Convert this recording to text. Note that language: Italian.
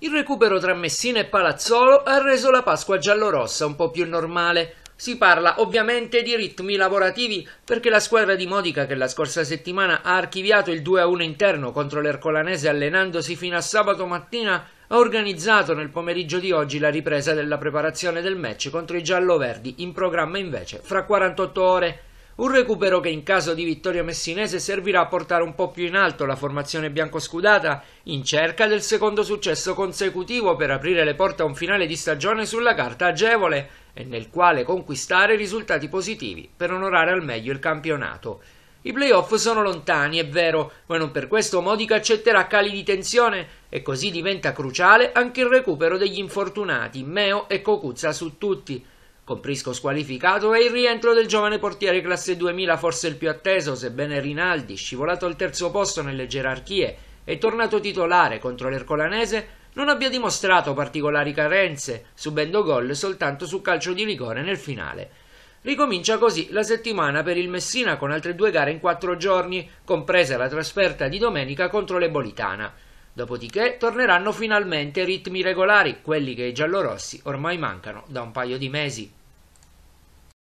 Il recupero tra Messina e Palazzolo ha reso la Pasqua giallorossa un po' più normale. Si parla ovviamente di ritmi lavorativi perché la squadra di Modica che la scorsa settimana ha archiviato il 2-1 interno contro l'Ercolanese allenandosi fino a sabato mattina ha organizzato nel pomeriggio di oggi la ripresa della preparazione del match contro i gialloverdi in programma invece fra 48 ore. Un recupero che in caso di vittoria messinese servirà a portare un po' più in alto la formazione biancoscudata in cerca del secondo successo consecutivo per aprire le porte a un finale di stagione sulla carta agevole e nel quale conquistare risultati positivi per onorare al meglio il campionato. I playoff sono lontani, è vero, ma non per questo Modica accetterà cali di tensione e così diventa cruciale anche il recupero degli infortunati, Meo e Cocuzza su tutti con Prisco squalificato e il rientro del giovane portiere classe 2000 forse il più atteso, sebbene Rinaldi, scivolato al terzo posto nelle gerarchie e tornato titolare contro l'Ercolanese, non abbia dimostrato particolari carenze, subendo gol soltanto su calcio di rigore nel finale. Ricomincia così la settimana per il Messina con altre due gare in quattro giorni, compresa la trasferta di domenica contro l'Ebolitana. Dopodiché torneranno finalmente i ritmi regolari, quelli che ai giallorossi ormai mancano da un paio di mesi.